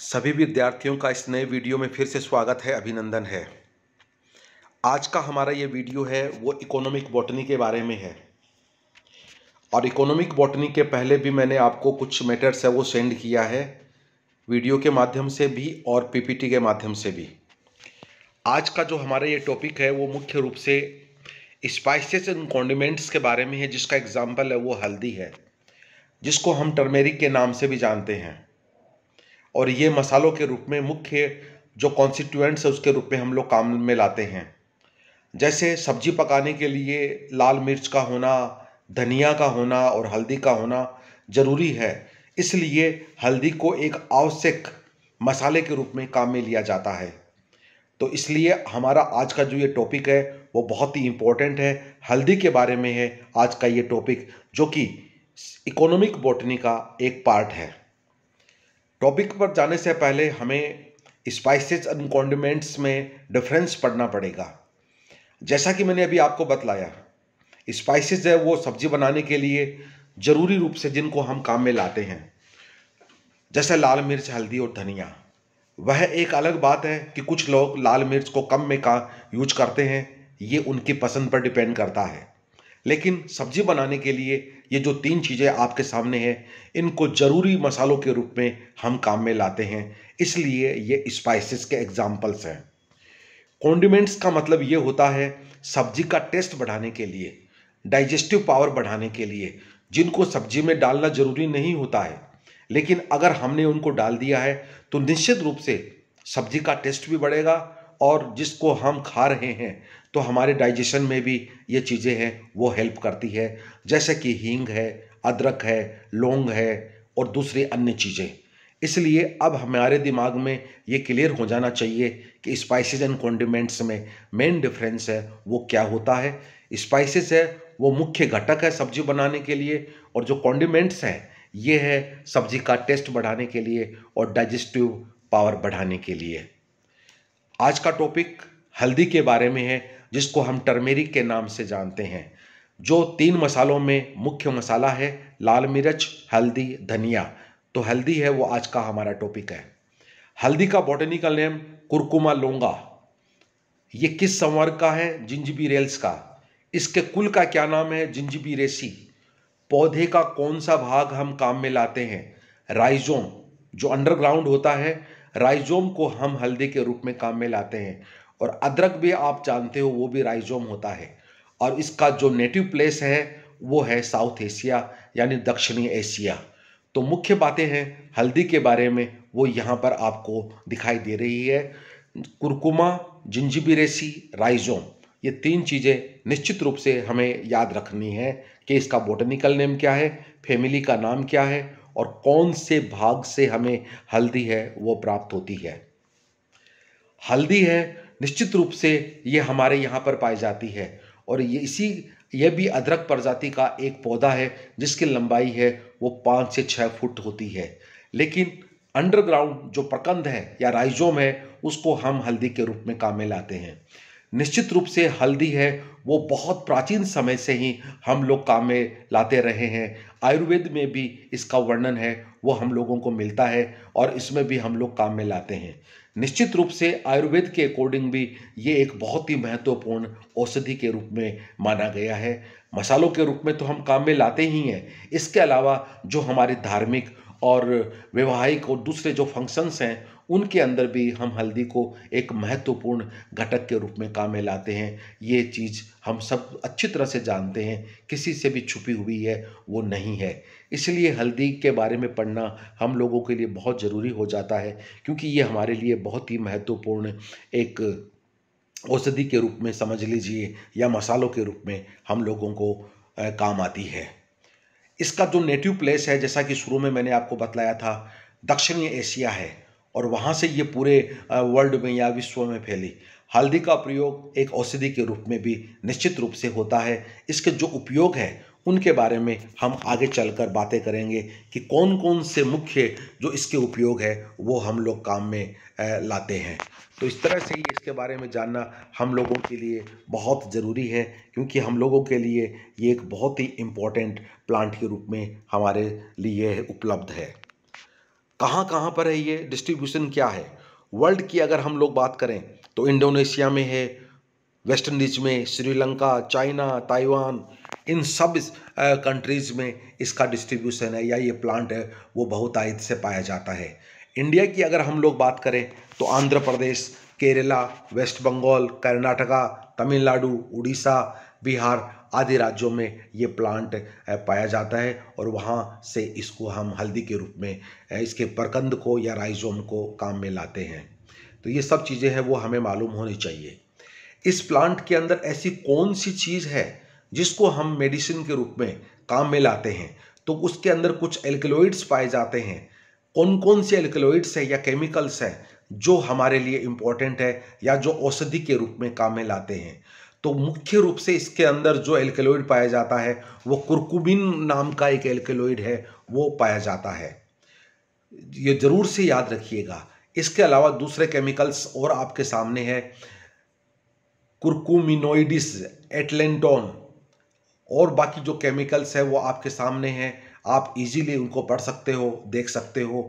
सभी विद्यार्थियों का इस नए वीडियो में फिर से स्वागत है अभिनंदन है आज का हमारा ये वीडियो है वो इकोनॉमिक बॉटनी के बारे में है और इकोनॉमिक बॉटनी के पहले भी मैंने आपको कुछ मैटर्स है वो सेंड किया है वीडियो के माध्यम से भी और पीपीटी के माध्यम से भी आज का जो हमारा ये टॉपिक है वो मुख्य रूप से स्पाइसेस एंड कॉन्डिमेंट्स के बारे में है जिसका एग्जाम्पल है वो हल्दी है जिसको हम टर्मेरिक के नाम से भी जानते हैं और ये मसालों के रूप में मुख्य जो कॉन्स्टिट्यूएंट्स है उसके रूप में हम लोग काम में लाते हैं जैसे सब्जी पकाने के लिए लाल मिर्च का होना धनिया का होना और हल्दी का होना ज़रूरी है इसलिए हल्दी को एक आवश्यक मसाले के रूप में काम में लिया जाता है तो इसलिए हमारा आज का जो ये टॉपिक है वो बहुत ही इम्पोर्टेंट है हल्दी के बारे में है आज का ये टॉपिक जो कि इकोनॉमिक बॉटनी का एक पार्ट है टॉपिक पर जाने से पहले हमें स्पाइसेस एंड कॉन्डिमेंट्स में डिफरेंस पढ़ना पड़ेगा जैसा कि मैंने अभी आपको बतलाया स्पाइसेस है वो सब्जी बनाने के लिए ज़रूरी रूप से जिनको हम काम में लाते हैं जैसे लाल मिर्च हल्दी और धनिया वह एक अलग बात है कि कुछ लोग लाल मिर्च को कम में का यूज करते हैं ये उनकी पसंद पर डिपेंड करता है लेकिन सब्जी बनाने के लिए ये जो तीन चीज़ें आपके सामने हैं इनको ज़रूरी मसालों के रूप में हम काम में लाते हैं इसलिए ये स्पाइसेस के एग्जाम्पल्स हैं कॉन्डिमेंट्स का मतलब ये होता है सब्जी का टेस्ट बढ़ाने के लिए डाइजेस्टिव पावर बढ़ाने के लिए जिनको सब्जी में डालना ज़रूरी नहीं होता है लेकिन अगर हमने उनको डाल दिया है तो निश्चित रूप से सब्जी का टेस्ट भी बढ़ेगा और जिसको हम खा रहे हैं तो हमारे डाइजेशन में भी ये चीज़ें हैं वो हेल्प करती है जैसे कि हींग है अदरक है लौंग है और दूसरी अन्य चीज़ें इसलिए अब हमारे दिमाग में ये क्लियर हो जाना चाहिए कि स्पाइसेस एंड कॉन्डिमेंट्स में मेन डिफरेंस है वो क्या होता है स्पाइसेस है वो मुख्य घटक है सब्जी बनाने के लिए और जो कॉन्डिमेंट्स हैं ये है सब्जी का टेस्ट बढ़ाने के लिए और डाइजेस्टिव पावर बढ़ाने के लिए आज का टॉपिक हल्दी के बारे में है जिसको हम टर्मेरिक के नाम से जानते हैं जो तीन मसालों में मुख्य मसाला है लाल मिर्च हल्दी धनिया तो हल्दी है वो आज का हमारा टॉपिक है हल्दी का बॉटनिकल नेम कुरकुमा लोंगा ये किस संवर्ग का है जिंजबी रेल्स का इसके कुल का क्या नाम है जिंजबी रेसी पौधे का कौन सा भाग हम काम में लाते हैं राइजोम जो अंडरग्राउंड होता है राइजोम को हम हल्दी के रूप में काम में लाते हैं और अदरक भी आप जानते हो वो भी राइजोम होता है और इसका जो नेटिव प्लेस है वो है साउथ एशिया यानी दक्षिणी एशिया तो मुख्य बातें हैं हल्दी के बारे में वो यहाँ पर आपको दिखाई दे रही है कुरकुमा जिंजबीरेसी राइजोम ये तीन चीज़ें निश्चित रूप से हमें याद रखनी है कि इसका बोटनिकल नेम क्या है फैमिली का नाम क्या है और कौन से भाग से हमें हल्दी है वो प्राप्त होती है हल्दी है निश्चित रूप से ये हमारे यहाँ पर पाई जाती है और ये इसी यह भी अदरक प्रजाति का एक पौधा है जिसकी लंबाई है वो पाँच से छः फुट होती है लेकिन अंडरग्राउंड जो प्रकंद है या राइजोम है उसको हम हल्दी के रूप में काम में लाते हैं निश्चित रूप से हल्दी है वो बहुत प्राचीन समय से ही हम लोग काम में लाते रहे हैं आयुर्वेद में भी इसका वर्णन है वो हम लोगों को मिलता है और इसमें भी हम लोग काम में लाते हैं निश्चित रूप से आयुर्वेद के अकॉर्डिंग भी ये एक बहुत ही महत्वपूर्ण औषधि के रूप में माना गया है मसालों के रूप में तो हम काम में लाते ही हैं इसके अलावा जो हमारे धार्मिक और वैवाहिक और दूसरे जो फंक्शंस हैं उनके अंदर भी हम हल्दी को एक महत्वपूर्ण घटक के रूप में काम में लाते हैं ये चीज़ हम सब अच्छी तरह से जानते हैं किसी से भी छुपी हुई है वो नहीं है इसलिए हल्दी के बारे में पढ़ना हम लोगों के लिए बहुत ज़रूरी हो जाता है क्योंकि ये हमारे लिए बहुत ही महत्वपूर्ण एक औषधि के रूप में समझ लीजिए या मसालों के रूप में हम लोगों को काम आती है इसका जो नेटिव प्लेस है जैसा कि शुरू में मैंने आपको बतलाया था दक्षिणी एशिया है और वहाँ से ये पूरे वर्ल्ड में या विश्व में फैली हल्दी का प्रयोग एक औषधि के रूप में भी निश्चित रूप से होता है इसके जो उपयोग है उनके बारे में हम आगे चलकर बातें करेंगे कि कौन कौन से मुख्य जो इसके उपयोग है वो हम लोग काम में लाते हैं तो इस तरह से ही इसके बारे में जानना हम लोगों के लिए बहुत ज़रूरी है क्योंकि हम लोगों के लिए ये एक बहुत ही इम्पॉर्टेंट प्लांट के रूप में हमारे लिए उपलब्ध है कहाँ कहाँ पर है ये डिस्ट्रीब्यूशन क्या है वर्ल्ड की अगर हम लोग बात करें तो इंडोनेशिया में है वेस्ट इंडीज में श्रीलंका चाइना ताइवान इन सब कंट्रीज़ में इसका डिस्ट्रीब्यूशन है या ये प्लांट है वो बहुत आयत से पाया जाता है इंडिया की अगर हम लोग बात करें तो आंध्र प्रदेश केरला वेस्ट बंगाल कर्नाटका तमिलनाडु उड़ीसा बिहार आदि राज्यों में ये प्लांट पाया जाता है और वहाँ से इसको हम हल्दी के रूप में इसके प्रकंद को या राइजोम को काम में लाते हैं तो ये सब चीज़ें हैं वो हमें मालूम होनी चाहिए इस प्लांट के अंदर ऐसी कौन सी चीज़ है जिसको हम मेडिसिन के रूप में काम में लाते हैं तो उसके अंदर कुछ एल्कलोइड्स पाए जाते हैं कौन कौन से एल्कलोइड्स हैं या केमिकल्स हैं जो हमारे लिए इम्पॉर्टेंट है या जो औषधि के रूप में काम में लाते हैं तो मुख्य रूप से इसके अंदर जो एल्कलोइड पाया जाता है वो कुरकुबिन नाम का एक एल्कलोइड है वो पाया जाता है ये ज़रूर से याद रखिएगा इसके अलावा दूसरे केमिकल्स और आपके सामने है कुरकुमिनोइडिस एटलेंटोन और बाकी जो केमिकल्स है वो आपके सामने हैं आप इजीली उनको पढ़ सकते हो देख सकते हो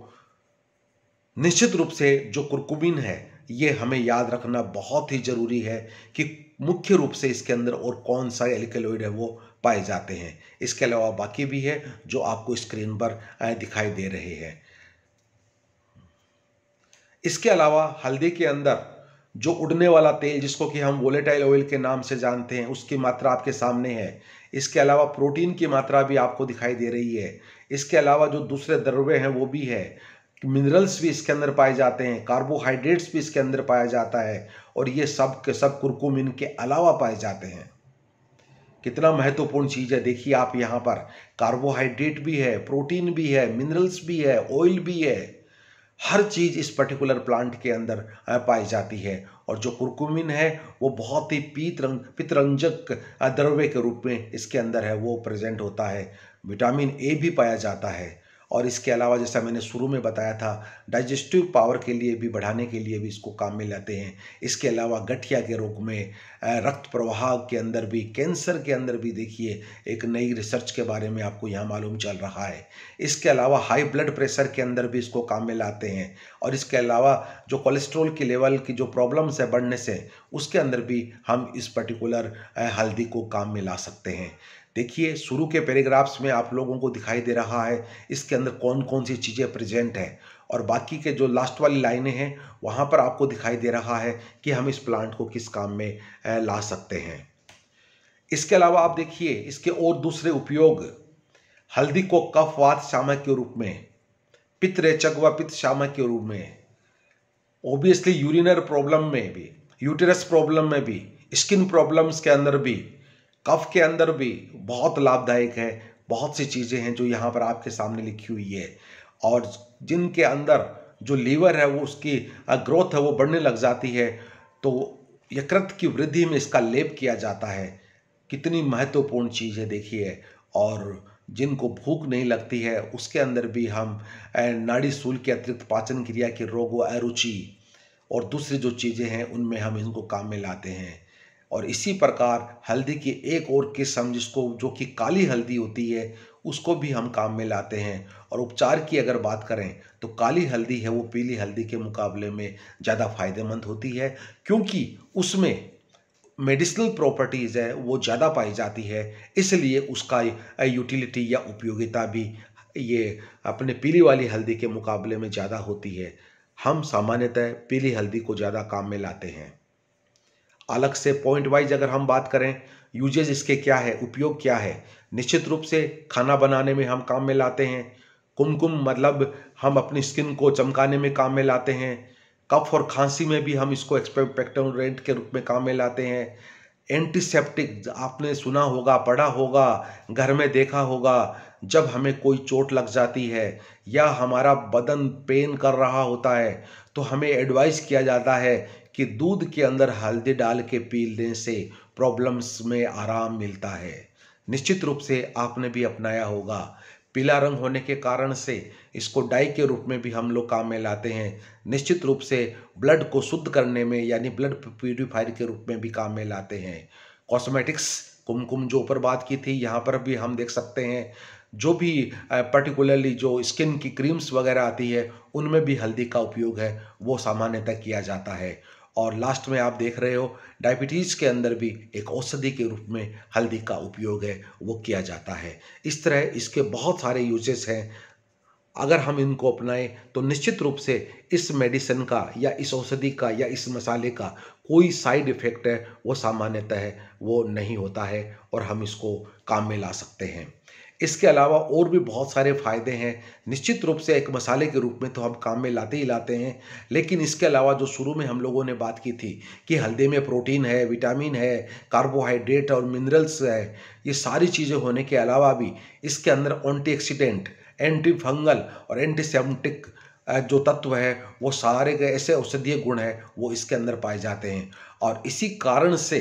निश्चित रूप से जो कुरकुमिन है ये हमें याद रखना बहुत ही ज़रूरी है कि मुख्य रूप से इसके अंदर और कौन सा एलिकलोइड है वो पाए जाते हैं इसके अलावा बाकी भी है जो आपको स्क्रीन पर दिखाई दे रहे हैं इसके अलावा हल्दी के अंदर जो उड़ने वाला तेल जिसको कि हम वोलेटाइल ऑयल के नाम से जानते हैं उसकी मात्रा आपके सामने है इसके अलावा प्रोटीन की मात्रा भी आपको दिखाई दे रही है इसके अलावा जो दूसरे द्रव्य हैं वो भी है मिनरल्स भी इसके अंदर पाए जाते हैं कार्बोहाइड्रेट्स भी इसके अंदर पाया जाता है और ये सब के सब कुरकुमिन के अलावा पाए जाते हैं कितना महत्वपूर्ण चीज़ है देखिए आप यहाँ पर कार्बोहाइड्रेट भी है प्रोटीन भी है मिनरल्स भी है ऑयल भी है हर चीज़ इस पर्टिकुलर प्लांट के अंदर पाई जाती है और जो कुरकुमिन है वो बहुत ही पीत रंग पितरंजक द्रव्य के रूप में इसके अंदर है वो प्रेजेंट होता है विटामिन ए भी पाया जाता है और इसके अलावा जैसा मैंने शुरू में बताया था डाइजेस्टिव पावर के लिए भी बढ़ाने के लिए भी इसको काम में लाते हैं इसके अलावा गठिया के रोग में रक्त प्रवाह के अंदर भी कैंसर के अंदर भी देखिए एक नई रिसर्च के बारे में आपको यहाँ मालूम चल रहा है इसके अलावा हाई ब्लड प्रेशर के अंदर भी इसको काम में लाते हैं और इसके अलावा जो कोलेस्ट्रोल के लेवल की जो प्रॉब्लम्स है बढ़ने से उसके अंदर भी हम इस पर्टिकुलर हल्दी को काम में ला सकते हैं देखिए शुरू के पैराग्राफ्स में आप लोगों को दिखाई दे रहा है इसके अंदर कौन कौन सी चीज़ें प्रेजेंट है और बाकी के जो लास्ट वाली लाइनें हैं वहाँ पर आपको दिखाई दे रहा है कि हम इस प्लांट को किस काम में ला सकते हैं इसके अलावा आप देखिए इसके और दूसरे उपयोग हल्दी को कफ वात शामक के रूप में पित्तरेचक व पित्त श्यामक के रूप में ओबियसली यूरिनर प्रॉब्लम में भी यूटेरस प्रॉब्लम में भी स्किन प्रॉब्लम्स के अंदर भी कफ के अंदर भी बहुत लाभदायक है बहुत सी चीज़ें हैं जो यहाँ पर आपके सामने लिखी हुई है और जिनके अंदर जो लीवर है वो उसकी ग्रोथ है वो बढ़ने लग जाती है तो यकृत की वृद्धि में इसका लेप किया जाता है कितनी महत्वपूर्ण चीज़ है देखिए और जिनको भूख नहीं लगती है उसके अंदर भी हम नाड़ी सूल के अतिरिक्त पाचन क्रिया के रोग व अरुचि और दूसरी जो चीज़ें हैं उनमें हम इनको काम में लाते हैं और इसी प्रकार हल्दी की एक और किस्म जिसको जो कि काली हल्दी होती है उसको भी हम काम में लाते हैं और उपचार की अगर बात करें तो काली हल्दी है वो पीली हल्दी के मुकाबले में ज़्यादा फायदेमंद होती है क्योंकि उसमें मेडिसिनल प्रॉपर्टीज़ है वो ज़्यादा पाई जाती है इसलिए उसका यूटिलिटी या उपयोगिता भी ये अपने पीली वाली हल्दी के मुकाबले में ज़्यादा होती है हम सामान्यतः पीली हल्दी को ज़्यादा काम में लाते हैं अलग से पॉइंट वाइज अगर हम बात करें यूजेज इसके क्या है उपयोग क्या है निश्चित रूप से खाना बनाने में हम काम में लाते हैं कुमकुम मतलब हम अपनी स्किन को चमकाने में काम में लाते हैं कफ और खांसी में भी हम इसको एक्सपेक्टोरेंट के रूप में काम में लाते हैं एंटीसेप्टिक आपने सुना होगा पढ़ा होगा घर में देखा होगा जब हमें कोई चोट लग जाती है या हमारा बदन पेन कर रहा होता है तो हमें एडवाइस किया जाता है कि दूध के अंदर हल्दी डाल के पीने से प्रॉब्लम्स में आराम मिलता है निश्चित रूप से आपने भी अपनाया होगा पीला रंग होने के कारण से इसको डाई के रूप में भी हम लोग काम में लाते हैं निश्चित रूप से ब्लड को शुद्ध करने में यानी ब्लड प्यूरिफायर के रूप में भी काम में लाते हैं कॉस्मेटिक्स कुमकुम जो ऊपर बात की थी यहाँ पर भी हम देख सकते हैं जो भी पर्टिकुलरली जो स्किन की क्रीम्स वगैरह आती है उनमें भी हल्दी का उपयोग है वो सामान्यतः किया जाता है और लास्ट में आप देख रहे हो डायबिटीज़ के अंदर भी एक औषधि के रूप में हल्दी का उपयोग है वो किया जाता है इस तरह इसके बहुत सारे यूजेस हैं अगर हम इनको अपनाएं तो निश्चित रूप से इस मेडिसिन का या इस औषधि का या इस मसाले का कोई साइड इफ़ेक्ट है वो सामान्यतः वो नहीं होता है और हम इसको काम में ला सकते हैं इसके अलावा और भी बहुत सारे फ़ायदे हैं निश्चित रूप से एक मसाले के रूप में तो हम काम में लाते ही लाते हैं लेकिन इसके अलावा जो शुरू में हम लोगों ने बात की थी कि हल्दी में प्रोटीन है विटामिन है कार्बोहाइड्रेट और मिनरल्स है ये सारी चीज़ें होने के अलावा भी इसके अंदर एंटीऑक्सीडेंट एंटी फंगल और एंटीसेमटिक जो तत्व है वो सारे के ऐसे औषधीय गुण हैं वो इसके अंदर पाए जाते हैं और इसी कारण से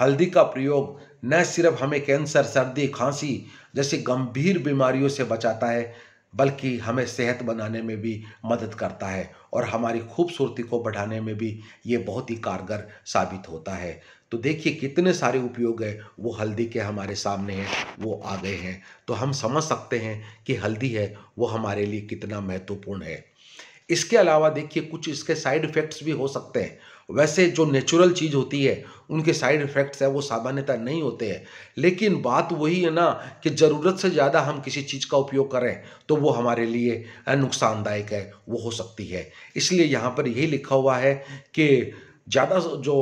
हल्दी का प्रयोग न सिर्फ हमें कैंसर सर्दी खांसी जैसे गंभीर बीमारियों से बचाता है बल्कि हमें सेहत बनाने में भी मदद करता है और हमारी खूबसूरती को बढ़ाने में भी ये बहुत ही कारगर साबित होता है तो देखिए कितने सारे उपयोग है वो हल्दी के हमारे सामने हैं वो आ गए हैं तो हम समझ सकते हैं कि हल्दी है वो हमारे लिए कितना महत्वपूर्ण है इसके अलावा देखिए कुछ इसके साइड इफ़ेक्ट्स भी हो सकते हैं वैसे जो नेचुरल चीज़ होती है उनके साइड इफ़ेक्ट्स है वो सामान्यतः नहीं होते हैं लेकिन बात वही है ना कि ज़रूरत से ज़्यादा हम किसी चीज़ का उपयोग करें तो वो हमारे लिए नुकसानदायक है वो हो सकती है इसलिए यहाँ पर यही लिखा हुआ है कि ज़्यादा जो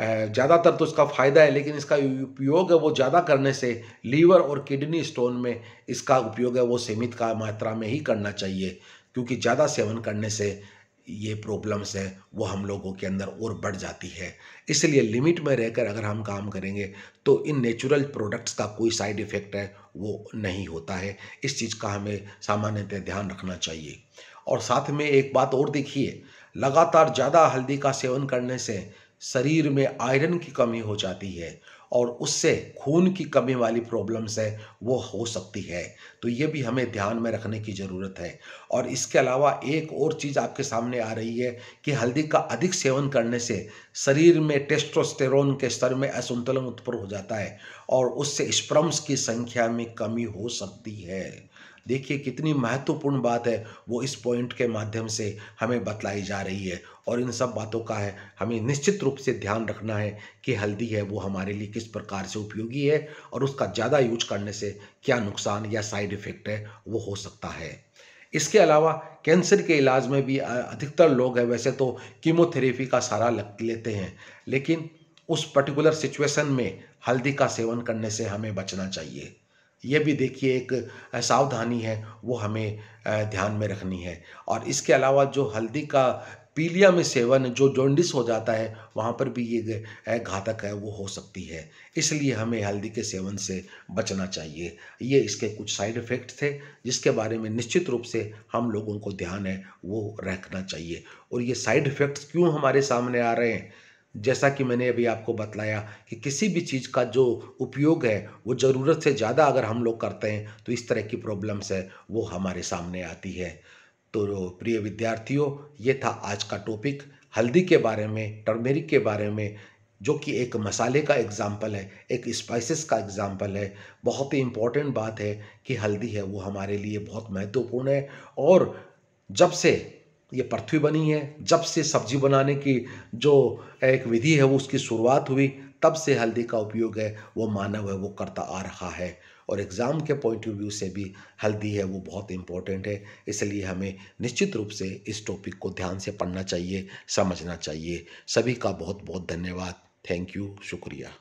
ज़्यादातर तो इसका फ़ायदा है लेकिन इसका उपयोग है वो ज़्यादा करने से लीवर और किडनी स्टोन में इसका उपयोग है वो सीमित का मात्रा में ही करना चाहिए क्योंकि ज़्यादा सेवन करने से ये प्रॉब्लम्स हैं वो हम लोगों के अंदर और बढ़ जाती है इसलिए लिमिट में रहकर अगर हम काम करेंगे तो इन नेचुरल प्रोडक्ट्स का कोई साइड इफ़ेक्ट है वो नहीं होता है इस चीज़ का हमें सामान्यतः ध्यान रखना चाहिए और साथ में एक बात और देखिए लगातार ज़्यादा हल्दी का सेवन करने से शरीर में आयरन की कमी हो जाती है और उससे खून की कमी वाली प्रॉब्लम्स है वो हो सकती है तो ये भी हमें ध्यान में रखने की ज़रूरत है और इसके अलावा एक और चीज़ आपके सामने आ रही है कि हल्दी का अधिक सेवन करने से शरीर में टेस्टोस्टेरोन के स्तर में असंतुलन उत्पन्न हो जाता है और उससे स्प्रम्स की संख्या में कमी हो सकती है देखिए कितनी महत्वपूर्ण बात है वो इस पॉइंट के माध्यम से हमें बतलाई जा रही है और इन सब बातों का है हमें निश्चित रूप से ध्यान रखना है कि हल्दी है वो हमारे लिए किस प्रकार से उपयोगी है और उसका ज़्यादा यूज करने से क्या नुकसान या साइड इफ़ेक्ट है वो हो सकता है इसके अलावा कैंसर के इलाज में भी अधिकतर लोग हैं वैसे तो कीमोथेरेपी का सहारा लग लेते हैं लेकिन उस पर्टिकुलर सिचुएशन में हल्दी का सेवन करने से हमें बचना चाहिए ये भी देखिए एक सावधानी है वो हमें ध्यान में रखनी है और इसके अलावा जो हल्दी का पीलिया में सेवन जो जॉन्डिस हो जाता है वहाँ पर भी ये घातक है वो हो सकती है इसलिए हमें हल्दी के सेवन से बचना चाहिए ये इसके कुछ साइड इफ़ेक्ट थे जिसके बारे में निश्चित रूप से हम लोगों को ध्यान है वो रखना चाहिए और ये साइड इफ़ेक्ट्स क्यों हमारे सामने आ रहे हैं जैसा कि मैंने अभी आपको बतलाया कि किसी भी चीज़ का जो उपयोग है वो ज़रूरत से ज़्यादा अगर हम लोग करते हैं तो इस तरह की प्रॉब्लम्स है वो हमारे सामने आती है तो प्रिय विद्यार्थियों ये था आज का टॉपिक हल्दी के बारे में टर्मेरिक के बारे में जो कि एक मसाले का एग्ज़ाम्पल है एक स्पाइसेस का एग्ज़ाम्पल है बहुत ही इम्पॉर्टेंट बात है कि हल्दी है वो हमारे लिए बहुत महत्वपूर्ण है और जब से ये पृथ्वी बनी है जब से सब्जी बनाने की जो एक विधि है वो उसकी शुरुआत हुई तब से हल्दी का उपयोग है वो मानव है वो करता आ रहा है और एग्ज़ाम के पॉइंट ऑफ व्यू से भी हल्दी है वो बहुत इम्पोर्टेंट है इसलिए हमें निश्चित रूप से इस टॉपिक को ध्यान से पढ़ना चाहिए समझना चाहिए सभी का बहुत बहुत धन्यवाद थैंक यू शुक्रिया